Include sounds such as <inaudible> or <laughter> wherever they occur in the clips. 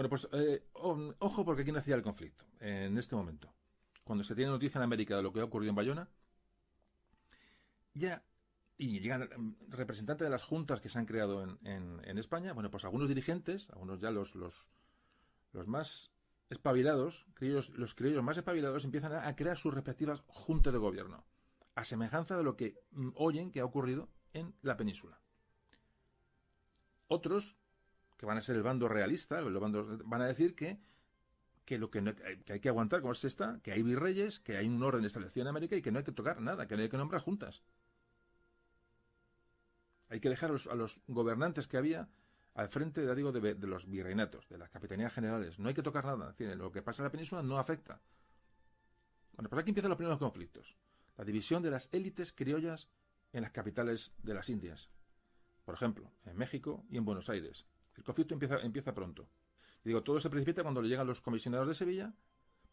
Bueno, pues eh, oh, ojo porque aquí nacía el conflicto, en este momento. Cuando se tiene noticia en América de lo que ha ocurrido en Bayona, ya y llegan mm, representantes de las juntas que se han creado en, España, bueno, pues algunos dirigentes, algunos ya los, los, más espabilados, los criollos más espabilados empiezan a, a crear sus respectivas juntas de gobierno, a semejanza de lo que mm, oyen que ha ocurrido en la península. Otros que van a ser el bando realista, van a decir que, lo que, hay que aguantar como es esta, que hay virreyes, que hay un orden establecido en América y que no hay que tocar nada, que no hay que nombrar juntas. Hay que dejar a los, gobernantes que había al frente, ya digo, de, los virreinatos, de las capitanías generales. No hay que tocar nada. lo que pasa en la península no afecta. Bueno, por pues aquí empiezan los primeros conflictos. La división de las élites criollas en las capitales de las Indias. Por ejemplo, en México y en Buenos Aires. El conflicto empieza, empieza pronto. Y digo, todo se precipita cuando le llegan los comisionados de Sevilla,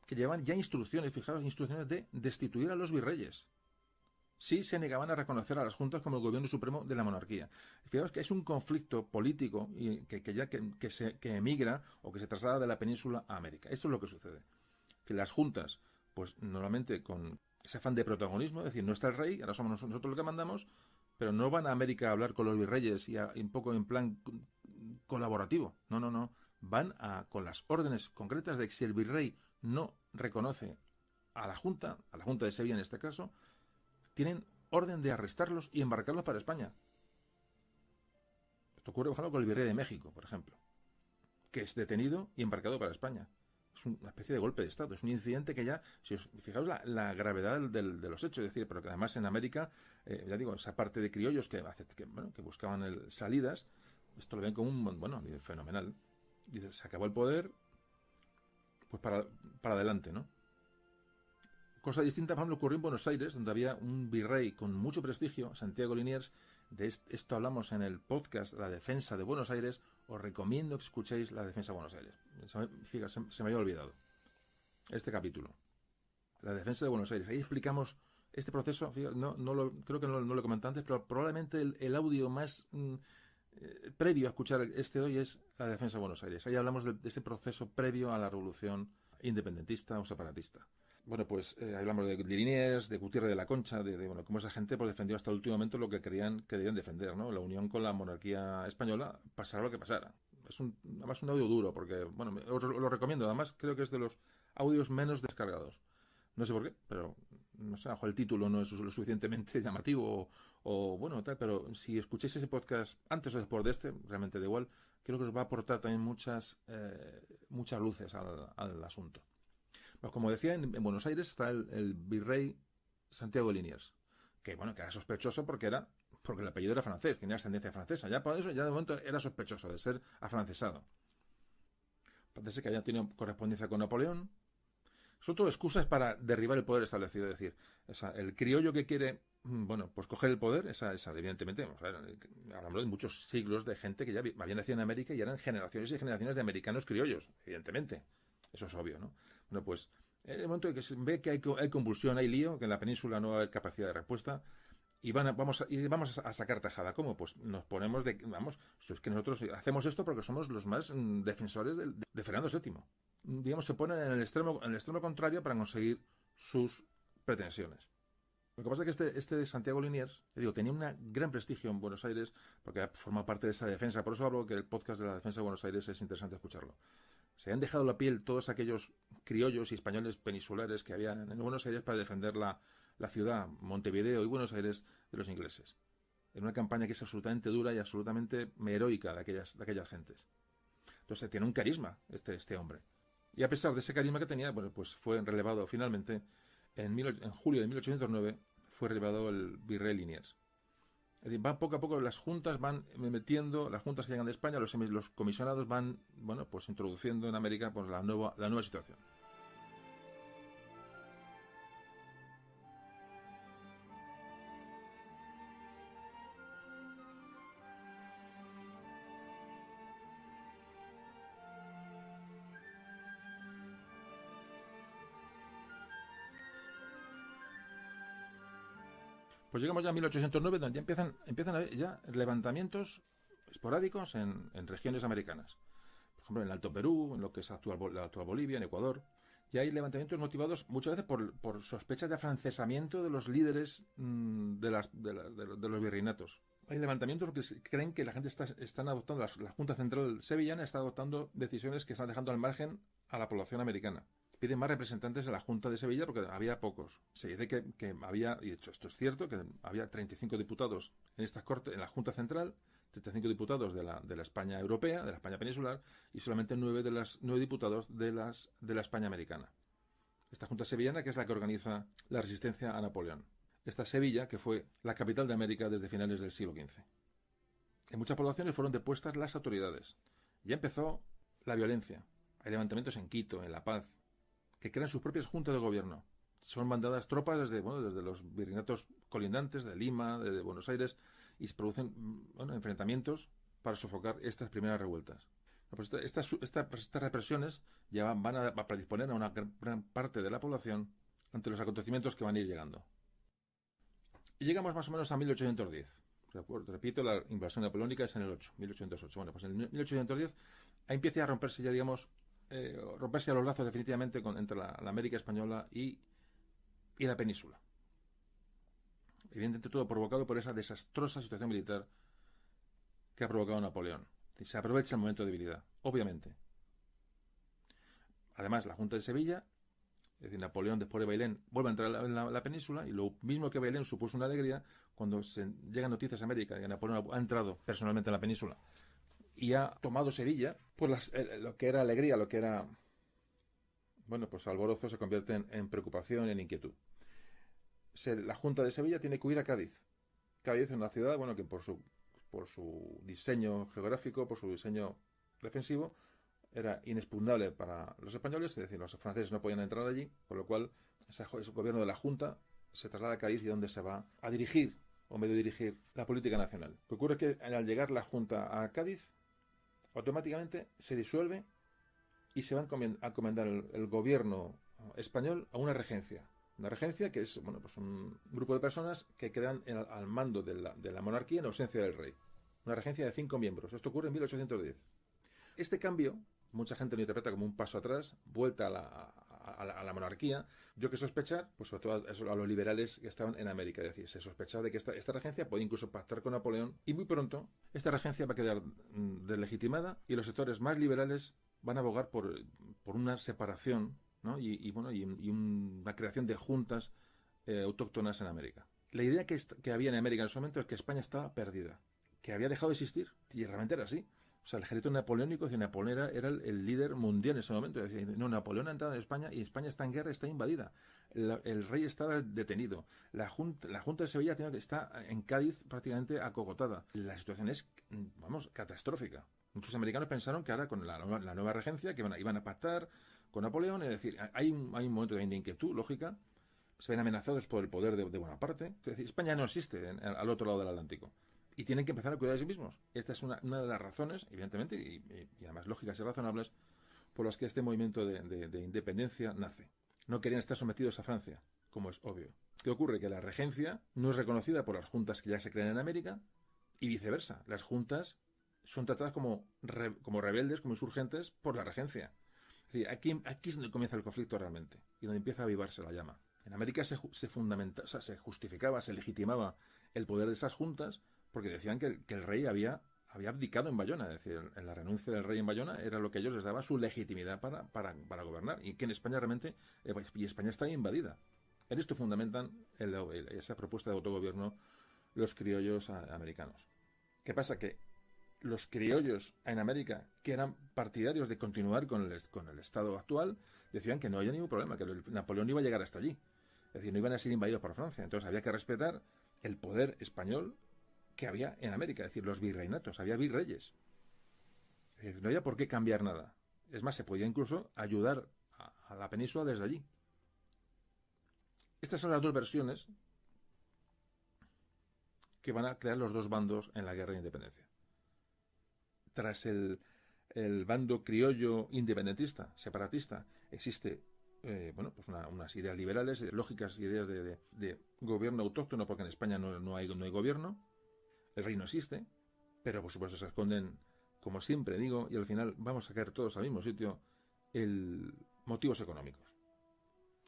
que llevan ya instrucciones, fijaros, instrucciones de destituir a los virreyes. Sí se negaban a reconocer a las juntas como el gobierno supremo de la monarquía. Fijaros que es un conflicto político y que, ya que, se, emigra o que se traslada de la península a América. Esto es lo que sucede. Que las juntas, pues normalmente con ese afán de protagonismo, es decir, no está el rey, ahora somos nosotros los que mandamos, pero no van a América a hablar con los virreyes y un poco en plan colaborativo. No, no, no. Van con las órdenes concretas de que si el virrey no reconoce a la Junta, a la Junta de Sevilla en este caso, tienen orden de arrestarlos y embarcarlos para España. Esto ocurre, con el virrey de México, por ejemplo, que es detenido y embarcado para España. Es una especie de golpe de Estado, es un incidente que ya, si os fijaos la, gravedad del, de los hechos, es decir, pero que además en América, eh, ya digo, esa parte de criollos que, que, buscaban salidas, esto lo ven como un, bueno, fenomenal. Dice, se acabó el poder, pues para, para adelante, ¿no? Cosa distinta, por ejemplo, ocurrió en Buenos Aires, donde había un virrey con mucho prestigio, Santiago Liniers. De esto hablamos en el podcast La Defensa de Buenos Aires. Os recomiendo que escuchéis La Defensa de Buenos Aires. Se me, fíjate, se, me había olvidado este capítulo. La Defensa de Buenos Aires. Ahí explicamos este proceso. no, creo que no, lo comenté antes, pero probablemente el, audio más... Mm, eh, previo a escuchar este hoy es la defensa de Buenos Aires. Ahí hablamos de, ese proceso previo a la revolución independentista o separatista. Bueno, pues eh, hablamos de Liniers, de Gutiérrez de la Concha, de, bueno, cómo esa gente pues defendió hasta el último momento lo que creían que debían defender, ¿no? La unión con la monarquía española, pasara lo que pasara. Es un, además un audio duro, porque, bueno, os lo recomiendo, además creo que es de los audios menos descargados. No sé por qué, pero no sé, el título no es lo suficientemente <laughs> llamativo o, bueno, tal, pero si escuchéis ese podcast antes o después de este, realmente da igual, creo que os va a aportar también muchas, eh, muchas luces al, asunto. Pues como decía, en, Buenos Aires está el, virrey Santiago Liniers, que bueno, que era sospechoso porque era, porque el apellido era francés, tenía ascendencia francesa, ya eso, ya de momento era sospechoso de ser afrancesado. Parece que había tenido correspondencia con Napoleón, son todo excusas para derribar el poder establecido. Es decir, el criollo que quiere, mm, bueno, pues coger el poder, esa, evidentemente, eh, hablamos de muchos siglos de gente que ya había nacido en América y eran generaciones y generaciones de americanos criollos, evidentemente. Eso es obvio, ¿no? Bueno, pues en el momento en que se ve que hay, hay convulsión, hay lío, que en la península no hay capacidad de respuesta, y van vamos, a, vamos a sacar tajada. ¿Cómo? Pues nos ponemos de, vamos, es que nosotros hacemos esto porque somos los más mm, defensores de, Fernando VII. Mm, digamos, se ponen en el extremo, en el extremo contrario para conseguir sus pretensiones. Lo que pasa es que este, este Santiago Liniers, te digo, tenía un gran prestigio en Buenos Aires porque ha formado parte de esa defensa. Por eso hablo que el podcast de la defensa de Buenos Aires es interesante escucharlo. Se han dejado la piel todos aquellos criollos y españoles peninsulares que habían en Buenos Aires para defender la, la ciudad, Montevideo y Buenos Aires de los ingleses, en una campaña que es absolutamente dura y absolutamente heroica de aquellas, de aquellas gentes. Entonces tiene un carisma este, este hombre. Y a pesar de ese carisma que tenía, pues fue relevado finalmente, en, en julio de 1809 fue relevado el virrey Liniers. Es decir, van poco a poco las juntas van metiendo, las juntas que llegan de España, los, los comisionados van, bueno, pues introduciendo en América pues, la, nueva, la nueva situación. Pues llegamos ya a 1809, donde ya empiezan, a haber ya levantamientos esporádicos en, regiones americanas. Por ejemplo, en el Alto Perú, en lo que es actual, la actual Bolivia, en Ecuador. Ya hay levantamientos motivados muchas veces por, sospechas de afrancesamiento de los líderes mm, de, las, de, los virreinatos. Hay levantamientos que creen que la gente está están adoptando, la Junta Central Sevillana está adoptando decisiones que están dejando al margen a la población americana. Piden más representantes en la Junta de Sevilla porque había pocos. Se dice que, había, y hecho esto es cierto, que había 35 diputados en esta corte, en la Junta Central, 35 diputados de la, de la España europea, de la España peninsular, y solamente 9, de las, nueve diputados de la España americana. Esta Junta Sevillana que es la que organiza la resistencia a Napoleón. Esta Sevilla que fue la capital de América desde finales del siglo XV. En muchas poblaciones fueron depuestas las autoridades. Ya empezó la violencia. Hay levantamientos en Quito, en La Paz, que crean sus propias juntas de gobierno. Son mandadas tropas desde, bueno, desde los virreinatos colindantes, de Lima, de Buenos Aires, y se producen bueno, enfrentamientos para sofocar estas primeras revueltas. Pues pues estas, represiones ya van a, a predisponer a una gran parte de la población ante los acontecimientos que van a ir llegando. Y llegamos más o menos a 1810. Repito, la invasión Polónica es en el 8, 1808. Bueno, pues en 1810 empieza a romperse ya, digamos, eh, romperse los lazos definitivamente entre la, América española y, la península. Evidentemente todo provocado por esa desastrosa situación militar que ha provocado Napoleón. Se aprovecha el momento de debilidad, obviamente. Además, la Junta de Sevilla, es decir, Napoleón después de Bailén, vuelve a entrar en la, península y lo mismo que Bailén supuso una alegría cuando se llegan noticias a América de que Napoleón ha entrado personalmente en la península y ha tomado Sevilla, pues lo que era alegría, lo que era... Bueno, pues alborozo se convierte en, preocupación, en inquietud. la Junta de Sevilla tiene que huir a Cádiz. Cádiz es una ciudad, bueno, que por su, por su diseño geográfico, por su diseño defensivo, era inexpugnable para los españoles, es decir, los franceses no podían entrar allí, por lo cual ese, gobierno de la Junta se traslada a Cádiz y donde se va a dirigir o medio dirigir la política nacional. Lo que ocurre que al llegar la Junta a Cádiz, automáticamente se disuelve y se va a encomendar el, gobierno español a una regencia. Una regencia que es bueno, pues un grupo de personas que quedan al mando de la, de la monarquía en ausencia del rey. Una regencia de cinco miembros. Esto ocurre en 1810. Este cambio, mucha gente lo interpreta como un paso atrás, vuelta a la, a la, monarquía, yo que sospechar, pues sobre todo a, los liberales que estaban en América, es decir, se sospechaba de que esta, regencia podía incluso pactar con Napoleón y muy pronto esta regencia va a quedar mm, deslegitimada y los sectores más liberales van a abogar por, una separación ¿no? y, bueno, y, una creación de juntas eh, autóctonas en América. La idea que, que había en América en ese momento es que España estaba perdida, que había dejado de existir, y realmente era así. O sea, el ejército napoleónico, decía Napoleón era, el, líder mundial en ese momento. Decía, no, Napoleón ha entrado en España y España está en guerra, está invadida. el rey está detenido. La junta, la junta de Sevilla tiene, está en Cádiz prácticamente acogotada. La situación es, vamos, catastrófica. Muchos americanos pensaron que ahora con la, nueva regencia que iban a, pactar con Napoleón, es decir, hay, un, hay un momento también de inquietud lógica, se ven amenazados por el poder de, Bonaparte. Es decir, España no existe al otro lado del Atlántico y tienen que empezar a cuidar a sí mismos. Esta es una, de las razones, evidentemente, y, además lógicas y razonables, por las que este movimiento de, independencia nace. No querían estar sometidos a Francia, como es obvio. ¿Qué ocurre? Que la regencia no es reconocida por las juntas que ya se crean en América y viceversa. Las juntas son tratadas como, como rebeldes, como insurgentes, por la regencia. Es aquí, aquí es donde comienza el conflicto realmente y donde empieza a avivarse la llama. En América se, fundamenta, se justificaba, se legitimaba el poder de esas juntas porque decían que, el rey había, había abdicado en Bayona, es decir, en la renuncia del rey en Bayona era lo que a ellos les daba su legitimidad para, gobernar, y que en España realmente, eh, pues, y España está invadida. En esto fundamentan esa propuesta de autogobierno los criollos americanos. ¿Qué pasa? Que los criollos en América, que eran partidarios de continuar con el, con el Estado actual, decían que no había ningún problema, que Napoleón iba a llegar hasta allí. Es decir, no iban a ser invadidos por Francia. Entonces había que respetar el poder español que había en América, es decir, los virreinatos, había virreyes. Eh, no había por qué cambiar nada. Es más, se podía incluso ayudar a, la península desde allí. Estas son las dos versiones que van a crear los dos bandos en la guerra de independencia. Tras el, bando criollo independentista, separatista, existe eh, bueno, pues unas ideas liberales, lógicas ideas de, gobierno autóctono, porque en España no, hay, no hay gobierno, el reino existe, pero por supuesto se esconden, como siempre digo, y al final vamos a caer todos al mismo sitio, el motivos económicos.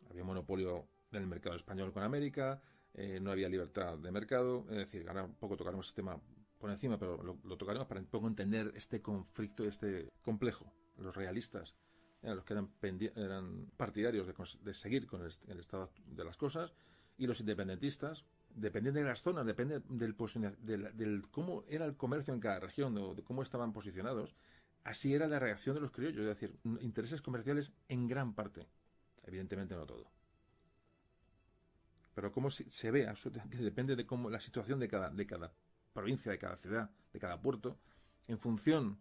Había monopolio del mercado español con América, eh, no había libertad de mercado, es decir, ahora un poco tocaremos este tema por encima, pero lo, lo tocaremos para poco entender este conflicto, este complejo. Los realistas eran los que eran, eran partidarios de, seguir con el estado de las cosas, y los independentistas, dependiendo de las zonas, depende del, cómo era el comercio en cada región o de cómo estaban posicionados, así era la reacción de los criollos, es decir, intereses comerciales en gran parte, evidentemente no todo. Pero cómo se, se ve, <laughs> depende de cómo la situación de cada provincia, de cada ciudad, de cada puerto, en función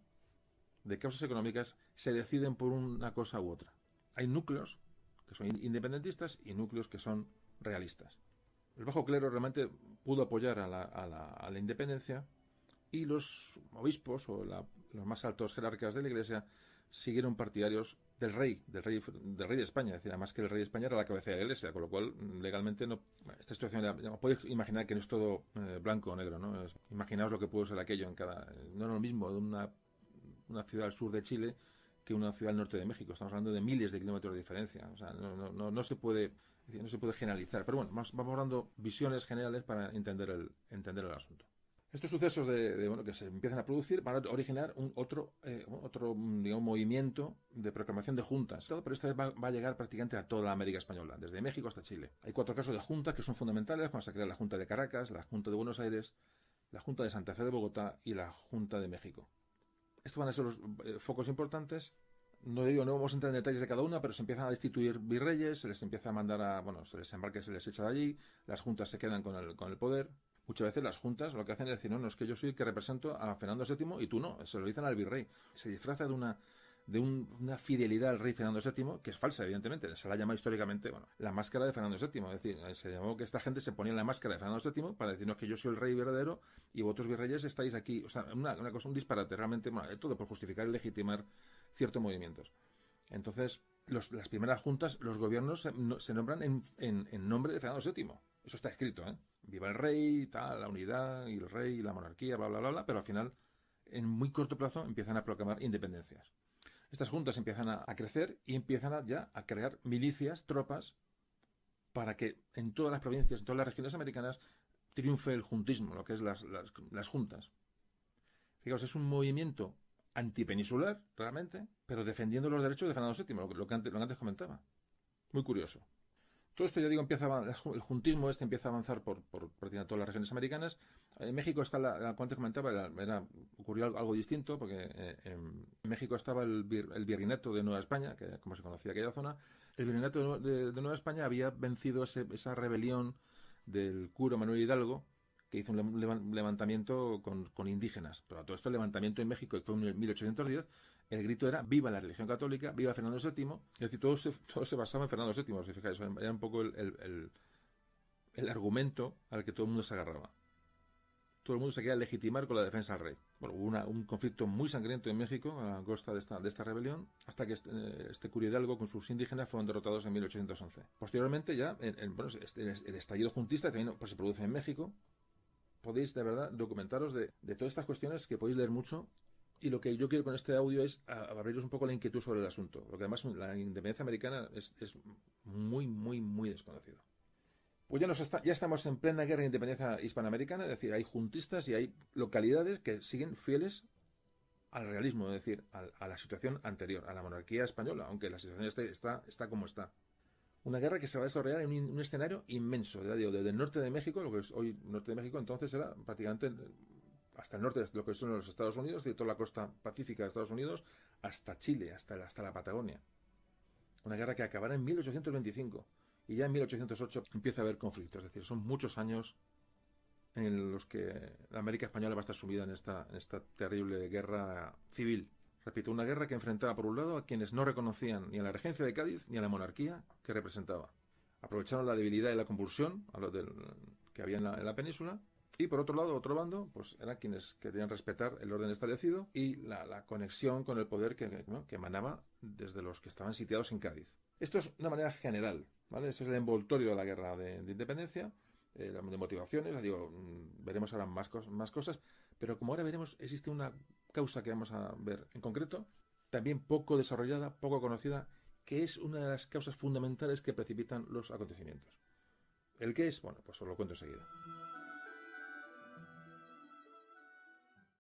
de causas económicas, se deciden por una cosa u otra. Hay núcleos que son independentistas y núcleos que son realistas el bajo clero realmente pudo apoyar a la, independencia y los obispos o los más altos jerarcas de la iglesia siguieron partidarios del rey, del rey, rey de España. Es decir, además que el rey de España era la cabeza de la iglesia, con lo cual mm, legalmente no, esta situación, podéis imaginar que no es todo eh, blanco o negro, ¿no? imaginaos lo que pudo ser aquello en cada, no era lo mismo de una, una ciudad al sur de Chile que una ciudad norte de México. Estamos hablando de miles de kilómetros de diferencia. no, no, no, se, puede, no se puede generalizar. Pero bueno, vamos dando visiones generales para entender el, entender el asunto. Estos sucesos de, bueno, que se empiezan a producir van a originar un otro, eh, otro movimiento de proclamación de juntas, pero esta vez va, a llegar prácticamente a toda la América Española, desde México hasta Chile. Hay cuatro casos de juntas que son fundamentales, cuando se crea la Junta de Caracas, la Junta de Buenos Aires, la Junta de Santa Fe de Bogotá y la Junta de México. Estos van a ser los eh, focos importantes. No digo, no vamos a entrar en detalles de cada una, pero se empiezan a destituir virreyes, se les empieza a mandar a, bueno, se les embarca se les echa de allí, las juntas se quedan con el, con el poder. Muchas veces las juntas lo que hacen es decir, no, no, es que yo soy el que represento a Fernando VII y tú no, se lo dicen al virrey. Se disfraza de una de una fidelidad al rey Fernando VII, que es falsa, evidentemente. Se la llama históricamente, bueno, la máscara de Fernando VII. Es decir, eh, se llamó que esta gente se ponía la máscara de Fernando VII para decirnos que yo soy el rey verdadero y vosotros virreyes estáis aquí. O sea, una, cosa, un disparate, realmente, bueno, todo por justificar y legitimar ciertos movimientos. Entonces, las primeras juntas, los gobiernos se, nombran en, nombre de Fernando VII. Eso está escrito, ¿eh? Viva el rey, tal, la unidad, y el rey, la monarquía, bla, bla, bla, bla, pero al final, en muy corto plazo, empiezan a proclamar independencias. Estas juntas empiezan a, crecer y empiezan ya a crear milicias, tropas, para que en todas las provincias, en todas las regiones americanas, triunfe el juntismo, lo que es las, juntas. Fijaos, es un movimiento antipeninsular, realmente, pero defendiendo los derechos de Fernando VII, lo que antes comentaba. Muy curioso. Todo esto, ya digo, empieza el juntismo este empieza a avanzar por, por prácticamente todas las regiones americanas. En México está, la, antes comentaba, era, ocurrió algo, distinto, porque eh, en México estaba el, Virineto de Nueva España, que como se conocía aquella zona. El virreinato de, Nueva España había vencido esa rebelión del cura Manuel Hidalgo, que hizo un levantamiento con, con, indígenas. Pero todo esto, el levantamiento en México, que fue en 1810, el grito era viva la religión católica, viva Fernando VII, es decir, todo se, basaba en Fernando VII, si fijáis, era un poco el, argumento al que todo el mundo se agarraba. Todo el mundo se quería legitimar con la defensa del rey. Bueno, hubo un conflicto muy sangriento en México a costa de esta, rebelión, hasta que este, este curio Hidalgo con sus indígenas fueron derrotados en 1811. Posteriormente ya, el, bueno, el estallido juntista también pues, se produce en México, podéis de verdad documentaros de, de, todas estas cuestiones que podéis leer mucho y lo que yo quiero con este audio es abriros un poco la inquietud sobre el asunto, porque además la independencia americana es, muy, muy, muy desconocido. Pues ya, nos está, ya estamos en plena guerra de independencia hispanoamericana, es decir, hay juntistas y hay localidades que siguen fieles al realismo, es decir, a, la situación anterior, a la monarquía española, aunque la situación este está, como está. Una guerra que se va a desarrollar en un, escenario inmenso, desde el norte de México, lo que es hoy norte de México, entonces era prácticamente hasta el norte de lo que son los Estados Unidos, de toda la costa pacífica de Estados Unidos, hasta Chile, hasta, hasta la Patagonia. Una guerra que acabará en 1825 y ya en 1808 empieza a haber conflictos, es decir, son muchos años en los que la América española va a estar sumida en esta, en esta terrible guerra civil. Repito, una guerra que enfrentaba por un lado a quienes no reconocían ni a la regencia de Cádiz ni a la monarquía que representaba. Aprovecharon la debilidad y la convulsión a que había en la península y por otro lado, otro bando, pues eran quienes querían respetar el orden establecido y la, conexión con el poder que, emanaba desde los que estaban sitiados en Cádiz. Esto es una manera general, ¿vale? Ese es el envoltorio de la guerra de, independencia, eh, de motivaciones, digo, mm, veremos ahora más, más cosas, pero como ahora veremos, existe una causa que vamos a ver en concreto, también poco desarrollada, poco conocida, que es una de las causas fundamentales que precipitan los acontecimientos. ¿El qué es? Bueno, pues os lo cuento enseguida.